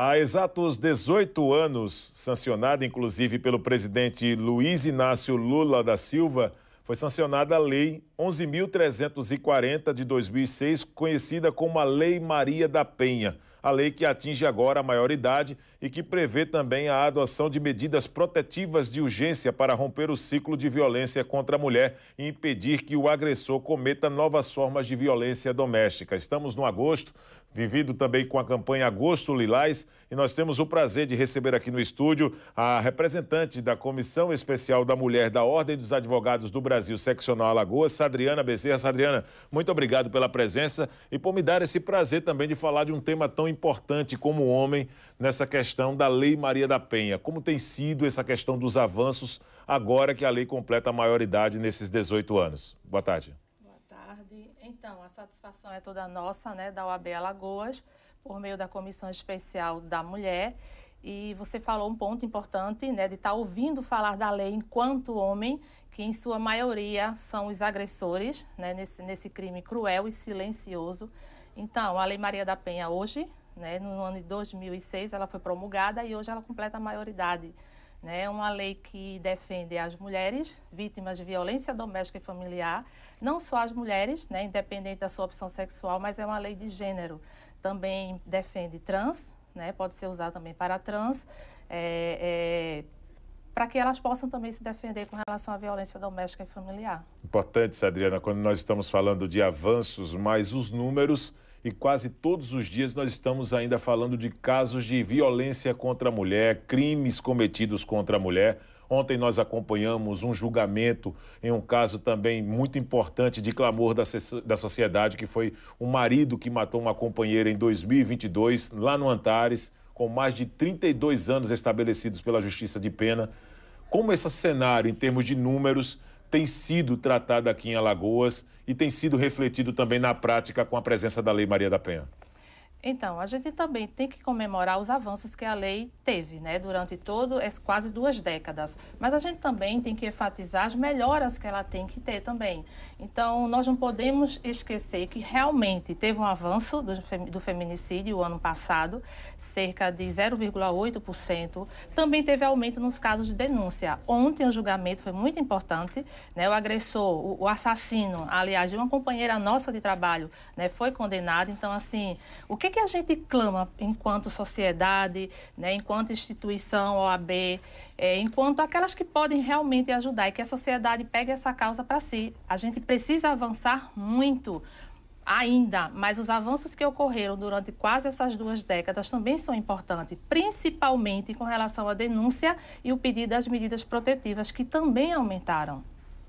Há exatos 18 anos, sancionada inclusive pelo presidente Luiz Inácio Lula da Silva, foi sancionada a Lei 11.340 de 2006, conhecida como a Lei Maria da Penha. A lei que atinge agora a maioridade e que prevê também a adoção de medidas protetivas de urgência para romper o ciclo de violência contra a mulher e impedir que o agressor cometa novas formas de violência doméstica. Estamos no agosto, vivido também com a campanha Agosto Lilás. E nós temos o prazer de receber aqui no estúdio a representante da Comissão Especial da Mulher da Ordem dos Advogados do Brasil, Seccional Alagoas, Adriana Bezerra. Adriana muito obrigado pela presença e por me dar esse prazer também de falar de um tema tão importante como o homem nessa questão da Lei Maria da Penha. Como tem sido essa questão dos avanços agora que a lei completa a maioridade nesses 18 anos? Boa tarde. Então, a satisfação é toda nossa, né, da OAB Alagoas, por meio da Comissão Especial da Mulher. E você falou um ponto importante, né, de estar tá ouvindo falar da lei enquanto homem, que em sua maioria são os agressores, né, nesse, nesse crime cruel e silencioso. Então, a Lei Maria da Penha hoje, né, no ano de 2006, ela foi promulgada e hoje ela completa a maioridade né, é uma lei que defende as mulheres vítimas de violência doméstica e familiar, não só as mulheres, né, independente da sua opção sexual, mas é uma lei de gênero. Também defende trans, né, pode ser usada também para trans, é, é, para que elas possam também se defender com relação à violência doméstica e familiar. Importante, Adriana, quando nós estamos falando de avanços, mas os números e quase todos os dias nós estamos ainda falando de casos de violência contra a mulher, crimes cometidos contra a mulher. Ontem nós acompanhamos um julgamento em um caso também muito importante de clamor da, da sociedade, que foi um marido que matou uma companheira em 2022, lá no Antares, com mais de 32 anos estabelecidos pela Justiça de Pena. Como esse cenário, em termos de números, tem sido tratado aqui em Alagoas e tem sido refletido também na prática com a presença da Lei Maria da Penha? Então, a gente também tem que comemorar os avanços que a lei teve, né, durante todo é, quase duas décadas. Mas a gente também tem que enfatizar as melhoras que ela tem que ter também. Então, nós não podemos esquecer que realmente teve um avanço do, do feminicídio o ano passado, cerca de 0,8%. Também teve aumento nos casos de denúncia. Ontem o julgamento foi muito importante, né, o agressor, o, o assassino, aliás, de uma companheira nossa de trabalho, né, foi condenado. Então, assim, o que que, que a gente clama enquanto sociedade, né, enquanto instituição, OAB, é, enquanto aquelas que podem realmente ajudar e que a sociedade pegue essa causa para si? A gente precisa avançar muito ainda, mas os avanços que ocorreram durante quase essas duas décadas também são importantes, principalmente com relação à denúncia e o pedido das medidas protetivas, que também aumentaram.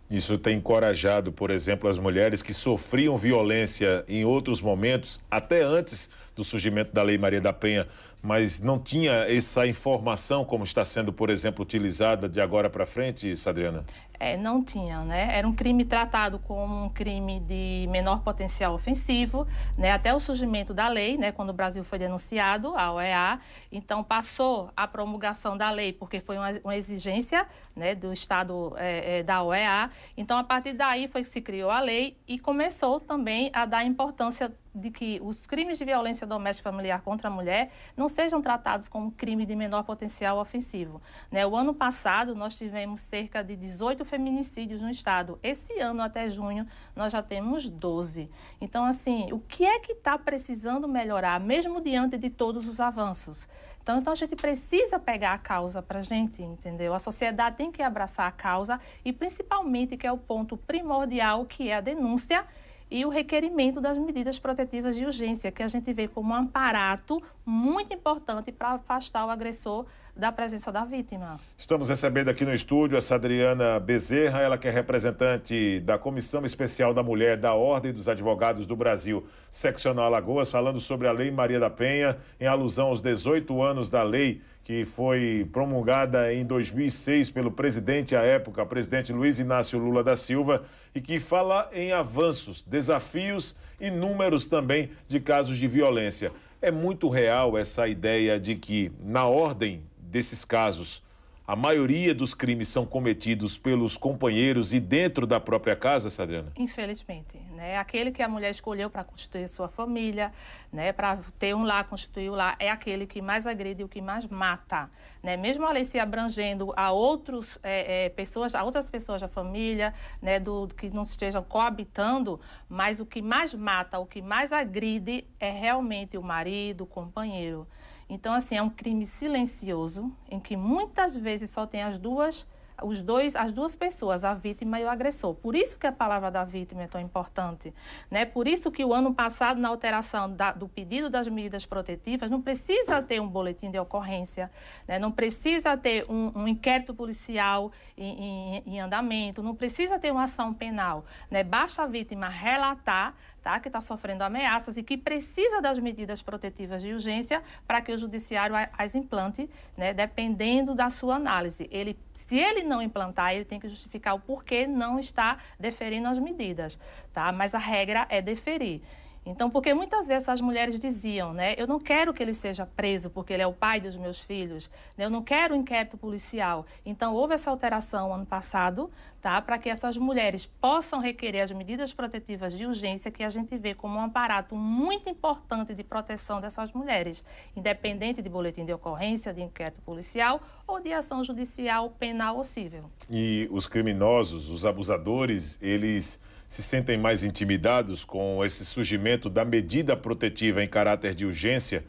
Isso tem encorajado, por exemplo, as mulheres que sofriam violência em outros momentos, até antes do surgimento da Lei Maria da Penha, mas não tinha essa informação como está sendo, por exemplo, utilizada de agora para frente, Sadriana? É, não tinha, né? Era um crime tratado como um crime de menor potencial ofensivo, né? Até o surgimento da lei, né? Quando o Brasil foi denunciado, a OEA, então passou a promulgação da lei, porque foi uma, exigência, né? Do Estado é, é, da OEA. Então, a partir daí foi que se criou a lei e começou também a dar importância de que os crimes de violência doméstica familiar contra a mulher não sejam tratados como crime de menor potencial ofensivo. Né? O ano passado, nós tivemos cerca de 18 feminicídios no Estado. Esse ano, até junho, nós já temos 12. Então, assim, o que é que está precisando melhorar, mesmo diante de todos os avanços? Então, então a gente precisa pegar a causa para a gente, entendeu? A sociedade tem que abraçar a causa e, principalmente, que é o ponto primordial, que é a denúncia e o requerimento das medidas protetivas de urgência, que a gente vê como um aparato muito importante para afastar o agressor da presença da vítima. Estamos recebendo aqui no estúdio essa Adriana Bezerra, ela que é representante da Comissão Especial da Mulher da Ordem dos Advogados do Brasil, Seccional Alagoas, falando sobre a Lei Maria da Penha, em alusão aos 18 anos da lei que foi promulgada em 2006 pelo presidente à época, presidente Luiz Inácio Lula da Silva, e que fala em avanços, desafios e números também de casos de violência. É muito real essa ideia de que, na ordem desses casos, a maioria dos crimes são cometidos pelos companheiros e dentro da própria casa, Sadriana? Infelizmente, né? Aquele que a mulher escolheu para constituir sua família, né? Para ter um lar, constituir o um lar, é aquele que mais agride, o que mais mata, né? Mesmo a lei se abrangendo a outros é, é, pessoas, a outras pessoas da família, né? Do, que não estejam coabitando, mas o que mais mata, o que mais agride é realmente o marido, o companheiro. Então, assim, é um crime silencioso em que muitas vezes só tem as duas pessoas os dois, as duas pessoas, a vítima e o agressor. Por isso que a palavra da vítima é tão importante, né? Por isso que o ano passado na alteração da, do pedido das medidas protetivas não precisa ter um boletim de ocorrência, né? Não precisa ter um, um inquérito policial em, em, em, andamento, não precisa ter uma ação penal, né? Basta a vítima relatar, tá? Que está sofrendo ameaças e que precisa das medidas protetivas de urgência para que o judiciário as implante, né? Dependendo da sua análise, ele se ele não implantar, ele tem que justificar o porquê não está deferindo as medidas, tá? Mas a regra é deferir. Então, porque muitas vezes as mulheres diziam, né, eu não quero que ele seja preso porque ele é o pai dos meus filhos, né, eu não quero inquérito policial. Então, houve essa alteração ano passado, tá, para que essas mulheres possam requerer as medidas protetivas de urgência que a gente vê como um aparato muito importante de proteção dessas mulheres, independente de boletim de ocorrência, de inquérito policial ou de ação judicial, penal ou civil. E os criminosos, os abusadores, eles se sentem mais intimidados com esse surgimento da medida protetiva em caráter de urgência.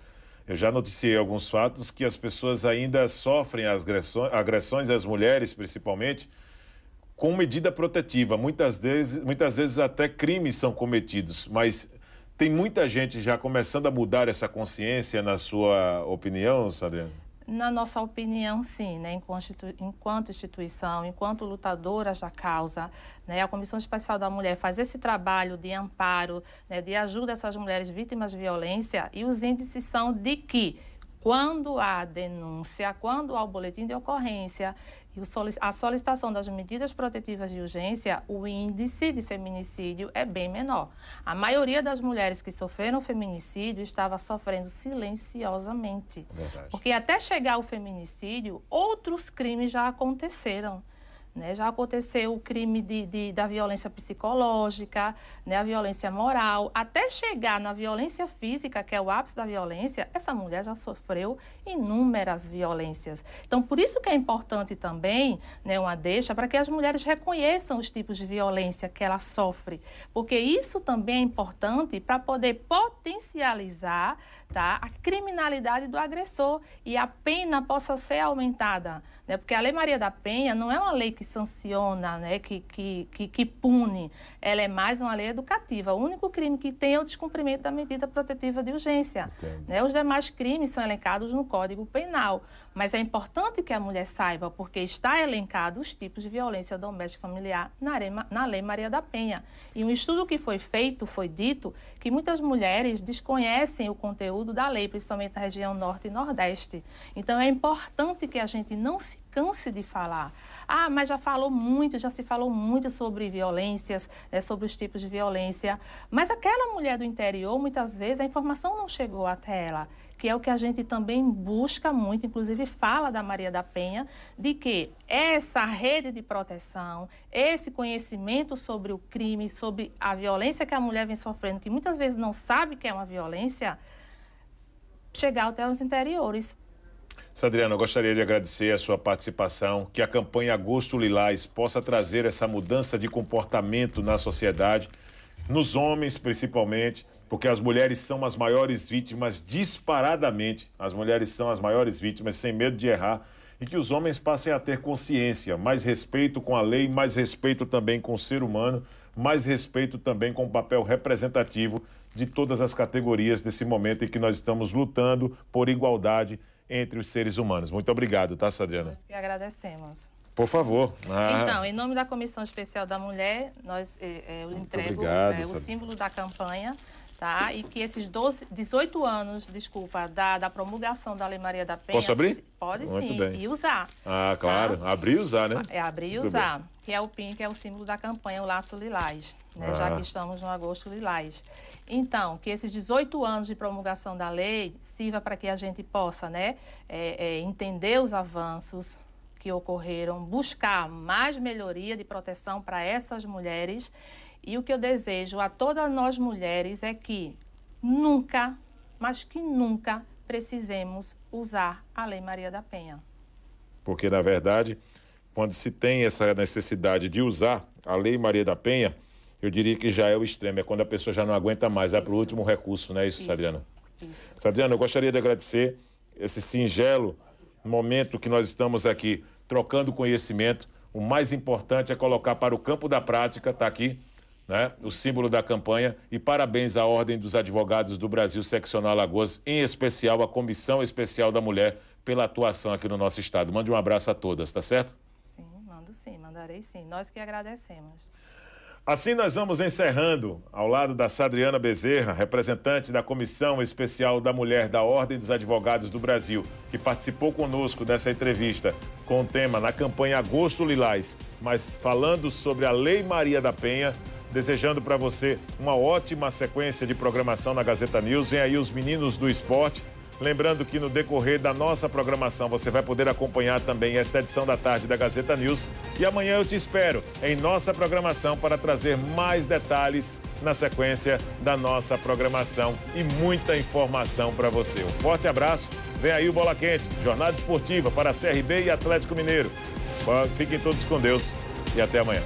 Eu já noticiei alguns fatos que as pessoas ainda sofrem agressões, agressões às mulheres, principalmente, com medida protetiva. Muitas vezes, muitas vezes até crimes são cometidos, mas tem muita gente já começando a mudar essa consciência, na sua opinião, Adriano? na nossa opinião, sim, né, enquanto instituição, enquanto lutadoras da causa, né, a Comissão Especial da Mulher faz esse trabalho de amparo, né, de ajuda a essas mulheres vítimas de violência e os índices são de que quando há denúncia, quando há o boletim de ocorrência e a solicitação das medidas protetivas de urgência, o índice de feminicídio é bem menor. A maioria das mulheres que sofreram feminicídio estava sofrendo silenciosamente. Verdade. Porque até chegar o feminicídio, outros crimes já aconteceram. Né? Já aconteceu o crime de, de, da violência psicológica, né? a violência moral, até chegar na violência física, que é o ápice da violência, essa mulher já sofreu inúmeras violências. Então, por isso que é importante também né, uma deixa para que as mulheres reconheçam os tipos de violência que ela sofre, porque isso também é importante para poder potencializar tá? a criminalidade do agressor e a pena possa ser aumentada. Né? Porque a Lei Maria da Penha não é uma lei que sanciona, né? que, que, que, que pune, ela é mais uma lei educativa. O único crime que tem é o descumprimento da medida protetiva de urgência. Né? Os demais crimes são elencados no Código Penal, mas é importante que a mulher saiba, porque está elencado os tipos de violência doméstica familiar na, Arema, na Lei Maria da Penha. E um estudo que foi feito, foi dito, que muitas mulheres desconhecem o conteúdo conteúdo da lei, principalmente na região norte e nordeste. Então é importante que a gente não se canse de falar. Ah, mas já falou muito, já se falou muito sobre violências, né, sobre os tipos de violência. Mas aquela mulher do interior, muitas vezes, a informação não chegou até ela, que é o que a gente também busca muito, inclusive fala da Maria da Penha, de que essa rede de proteção, esse conhecimento sobre o crime, sobre a violência que a mulher vem sofrendo, que muitas vezes não sabe que é uma violência, chegar até os interiores. Sadriana, eu gostaria de agradecer a sua participação, que a campanha Agosto Lilás possa trazer essa mudança de comportamento na sociedade, nos homens principalmente, porque as mulheres são as maiores vítimas disparadamente, as mulheres são as maiores vítimas, sem medo de errar, e que os homens passem a ter consciência, mais respeito com a lei, mais respeito também com o ser humano, mais respeito também com o papel representativo de todas as categorias desse momento em que nós estamos lutando por igualdade entre os seres humanos. Muito obrigado, tá, Sadriana? Nós que agradecemos. Por favor. Ah. Então, em nome da Comissão Especial da Mulher, nós, eh, eh eu Muito entrego obrigado, eh, o símbolo da campanha tá? E que esses 12, 18 anos, desculpa, da, da promulgação da Lei Maria da Penha. Posso abrir? Pode Muito sim, bem. e usar. Ah, tá? claro. Tá? Abrir e usar, né? É abrir e usar. Bem. Que é o PIN, que é o símbolo da campanha, o laço lilás, né? Ah. Já que estamos no agosto lilás. Então, que esses 18 anos de promulgação da lei sirva para que a gente possa, né, é, é, entender os avanços, que ocorreram, buscar mais melhoria de proteção para essas mulheres e o que eu desejo a todas nós mulheres é que nunca, mas que nunca precisemos usar a Lei Maria da Penha. Porque, na verdade, quando se tem essa necessidade de usar a Lei Maria da Penha, eu diria que já é o extremo, é quando a pessoa já não aguenta mais, é para o último recurso, não é isso, Sadriana? Sabriana? Isso. eu gostaria de agradecer esse singelo momento que nós estamos aqui trocando conhecimento. O mais importante é colocar para o campo da prática, está aqui, né, o símbolo da campanha, e parabéns à Ordem dos Advogados do Brasil Seccional Alagoas, em especial à Comissão Especial da Mulher, pela atuação aqui no nosso estado. Mande um abraço a todas, tá certo? Sim, mando sim, mandarei sim. Nós que agradecemos. Assim nós vamos encerrando, ao lado da Sadriana Bezerra, representante da Comissão Especial da Mulher da Ordem dos Advogados do Brasil, que participou conosco dessa entrevista com o tema na campanha Agosto Lilás, mas falando sobre a Lei Maria da Penha desejando para você uma ótima sequência de programação na Gazeta News. Vem aí os meninos do esporte. Lembrando que no decorrer da nossa programação você vai poder acompanhar também esta edição da tarde da Gazeta News. E amanhã eu te espero em nossa programação para trazer mais detalhes na sequência da nossa programação e muita informação para você. Um forte abraço. Vem aí o Bola Quente, jornada esportiva para CRB e Atlético Mineiro. Fiquem todos com Deus e até amanhã.